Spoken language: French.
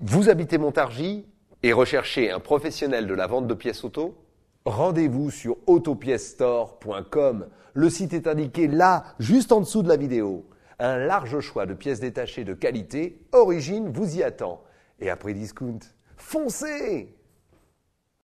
Vous habitez Montargis et recherchez un professionnel de la vente de pièces auto Rendez-vous sur autopiestore.com. Le site est indiqué là, juste en dessous de la vidéo. Un large choix de pièces détachées de qualité, origine vous y attend. Et après discount, foncez